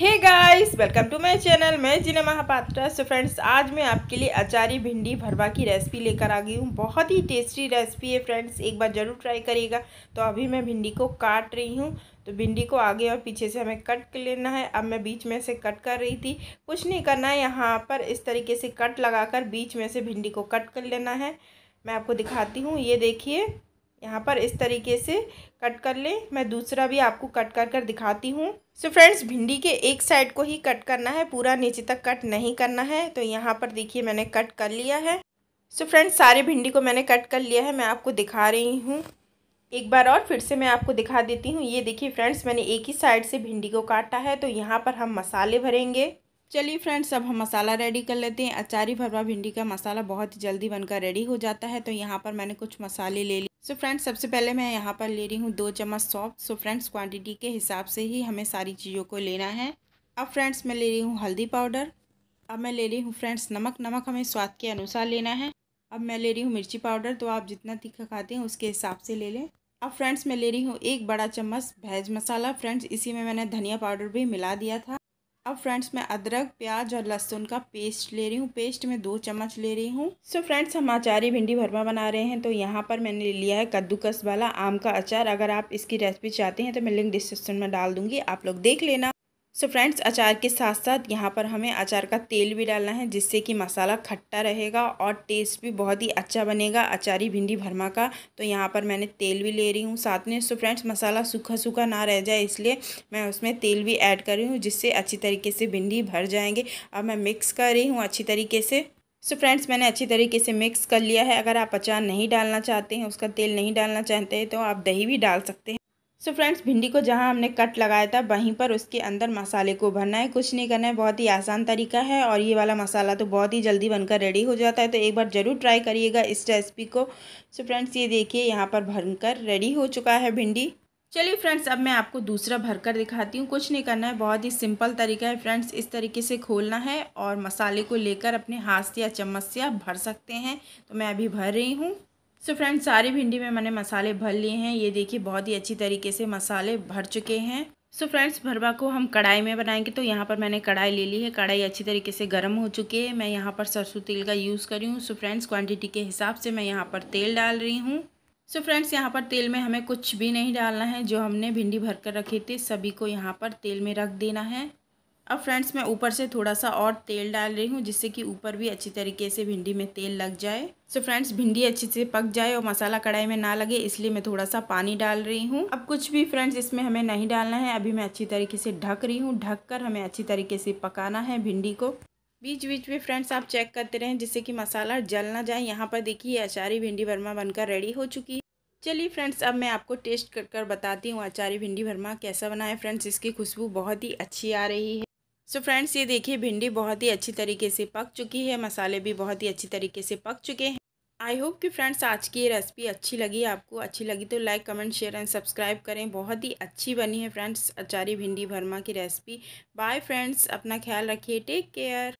hey guys welcome to my channel मैं Jina Mohapatra so friends आज मैं आपके लिए अचारी भिंडी भरवा की रेसिपी लेकर आ गई हूँ बहुत ही टेस्टी रेसिपी है फ्रेंड्स एक बार ज़रूर ट्राई करिएगा तो अभी मैं भिंडी को काट रही हूँ तो भिंडी को आगे और पीछे से हमें कट कर लेना है अब मैं बीच में से कट कर रही थी कुछ नहीं करना है यहाँ पर इस तरीके से कट लगा कर बीच में से भिंडी को कट कर लेना है मैं आपको दिखाती हूँ ये देखिए यहाँ पर इस तरीके से कट कर लें मैं दूसरा भी आपको कट कर कर दिखाती हूँ सो फ्रेंड्स भिंडी के एक साइड को ही कट करना है पूरा नीचे तक कट नहीं करना है तो यहाँ पर देखिए मैंने कट कर लिया है सो so फ्रेंड्स सारे भिंडी को मैंने कट कर लिया है मैं आपको दिखा रही हूँ एक बार और फिर से मैं आपको दिखा देती हूँ ये देखिए फ्रेंड्स मैंने एक ही साइड से भिंडी को काटा है तो यहाँ पर हम मसाले भरेंगे चलिए फ्रेंड्स अब हम मसाला रेडी कर लेते हैं अचारी भरवा भिंडी का मसाला बहुत ही जल्दी बनकर रेडी हो जाता है तो यहाँ पर मैंने कुछ मसाले ले लिए सो so फ्रेंड्स सबसे पहले मैं यहाँ पर ले रही हूँ दो चम्मच सौंफ सो फ्रेंड्स क्वांटिटी के हिसाब से ही हमें सारी चीज़ों को लेना है अब फ्रेंड्स मैं ले रही हूँ हल्दी पाउडर अब मैं ले रही हूँ फ्रेंड्स नमक नमक हमें स्वाद के अनुसार लेना है अब मैं ले रही हूँ मिर्ची पाउडर तो आप जितना तीखा खाते हैं उसके हिसाब से ले लें अब फ्रेंड्स मैं ले रही हूँ एक बड़ा चम्मच भैज मसाला फ्रेंड्स इसी में मैंने धनिया पाउडर भी मिला दिया था अब फ्रेंड्स मैं अदरक प्याज और लहसुन का पेस्ट ले रही हूँ पेस्ट में दो चम्मच ले रही हूँ सो so फ्रेंड्स हम अचारी भिंडी भरमा बना रहे हैं तो यहाँ पर मैंने ले लिया है कद्दूकस वाला आम का अचार अगर आप इसकी रेसिपी चाहते हैं तो मैं लिंक डिस्क्रिप्शन में डाल दूंगी आप लोग देख लेना सो so फ्रेंड्स अचार के साथ साथ यहाँ पर हमें अचार का तेल भी डालना है जिससे कि मसाला खट्टा रहेगा और टेस्ट भी बहुत ही अच्छा बनेगा अचारी भिंडी भरमा का तो यहाँ पर मैंने तेल भी ले रही हूँ साथ में सो so फ्रेंड्स मसाला सूखा सूखा ना रह जाए इसलिए मैं उसमें तेल भी ऐड कर रही हूँ जिससे अच्छी तरीके से भिंडी भर जाएंगे अब मैं मिक्स कर रही हूँ अच्छी तरीके से सो so फ्रेंड्स मैंने अच्छी तरीके से मिक्स कर लिया है अगर आप अचार नहीं डालना चाहते हैं उसका तेल नहीं डालना चाहते हैं तो आप दही भी डाल सकते हैं सो so फ्रेंड्स भिंडी को जहाँ हमने कट लगाया था वहीं पर उसके अंदर मसाले को भरना है कुछ नहीं करना है बहुत ही आसान तरीका है और ये वाला मसाला तो बहुत ही जल्दी बनकर रेडी हो जाता है तो एक बार ज़रूर ट्राई करिएगा इस रेसिपी को सो so फ्रेंड्स ये देखिए यहाँ पर भरकर रेडी हो चुका है भिंडी चलिए फ्रेंड्स अब मैं आपको दूसरा भरकर दिखाती हूँ कुछ नहीं करना है बहुत ही सिंपल तरीका है फ्रेंड्स इस तरीके से खोलना है और मसाले को लेकर अपने हाथ से या चम्मच से आप भर सकते हैं तो मैं अभी भर रही हूँ सो so फ्रेंड्स सारी भिंडी में मैंने मसाले भर लिए हैं ये देखिए बहुत ही अच्छी तरीके से मसाले भर चुके हैं सो so फ्रेंड्स भरवा को हम कढ़ाई में बनाएंगे तो यहाँ पर मैंने कढ़ाई ले ली है कढ़ाई अच्छी तरीके से गर्म हो चुकी है मैं यहाँ पर सरसों तेल का यूज़ करी हूँ सो फ्रेंड्स क्वांटिटी के हिसाब से मैं यहाँ पर तेल डाल रही हूँ सो फ्रेंड्स यहाँ पर तेल में हमें कुछ भी नहीं डालना है जो हमने भिंडी भर कर रखी थी सभी को यहाँ पर तेल में रख देना है अब फ्रेंड्स मैं ऊपर से थोड़ा सा और तेल डाल रही हूँ जिससे कि ऊपर भी अच्छी तरीके से भिंडी में तेल लग जाए सो so फ्रेंड्स भिंडी अच्छे से पक जाए और मसाला कढ़ाई में ना लगे इसलिए मैं थोड़ा सा पानी डाल रही हूँ अब कुछ भी फ्रेंड्स इसमें हमें नहीं डालना है अभी मैं अच्छी तरीके से ढक रही हूँ ढक कर हमें अच्छी तरीके से पकाना है भिंडी को बीच बीच में फ्रेंड्स आप चेक करते रहें जिससे कि मसाला जल ना जाए यहाँ पर देखिए अचारी भिंडी वर्मा बनकर रेडी हो चुकी है चलिए फ्रेंड्स अब मैं आपको टेस्ट कर कर बताती हूँ अचारी भिंडी भरमा कैसा बना है फ्रेंड्स इसकी खुशबू बहुत ही अच्छी आ रही है सो so फ्रेंड्स ये देखिए भिंडी बहुत ही अच्छी तरीके से पक चुकी है मसाले भी बहुत ही अच्छी तरीके से पक चुके हैं आई होप कि फ्रेंड्स आज की ये रेसिपी अच्छी लगी आपको अच्छी लगी तो like comment share and subscribe करें बहुत ही अच्छी बनी है फ्रेंड्स अचारी भिंडी भरमा की रेसिपी बाय फ्रेंड्स अपना ख्याल रखिए टेक केयर